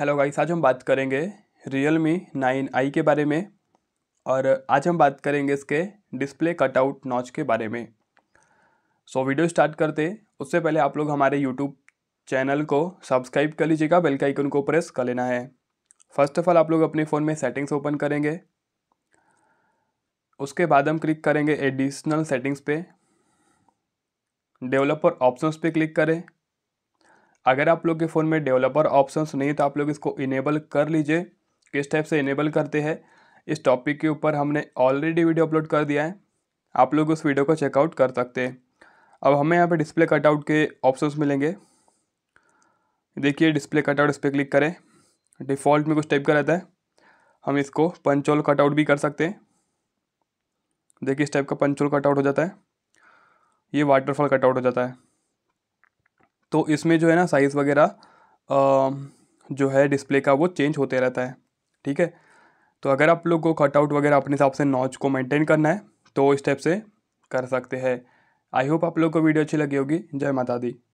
hello guys आज हम बात करेंगे रियल मी नाइन आई के बारे में और आज हम बात करेंगे इसके डिस्प्ले कटआउट नॉच के बारे में सो वीडियो स्टार्ट करते उससे पहले आप लोग हमारे यूट्यूब चैनल को सब्सक्राइब कर लीजिएगा बेल का आइकन को प्रेस कर लेना है फर्स्ट ऑफ ऑल आप लोग अपने फ़ोन में सेटिंग्स ओपन करेंगे उसके बाद हम क्लिक करेंगे एडिशनल सेटिंग्स पे डेवलपर ऑप्शंस पे क्लिक करें अगर आप लोग के फ़ोन में डेवलपर ऑप्शंस नहीं है तो आप लोग इसको इनेबल कर लीजिए किस टाइप से इनेबल करते हैं इस टॉपिक के ऊपर हमने ऑलरेडी वीडियो अपलोड कर दिया है आप लोग उस वीडियो को चेकआउट कर सकते हैं अब हमें यहाँ पे डिस्प्ले कटआउट के ऑप्शंस मिलेंगे देखिए डिस्प्ले कटआउट इस पर क्लिक करें डिफ़ॉल्ट में कुछ टाइप का रहता है हम इसको पंचोल कटआउट भी कर सकते हैं देखिए इस टाइप का पंचोल कटआउट हो जाता है ये वाटरफॉल कटआउट हो जाता है तो इसमें जो है ना साइज़ वगैरह जो है डिस्प्ले का वो चेंज होते रहता है ठीक है तो अगर आप लोग को कटआउट वगैरह अपने हिसाब से नॉच को मेंटेन करना है तो इस टाइप से कर सकते हैं आई होप आप लोग को वीडियो अच्छी लगी होगी जय माता दी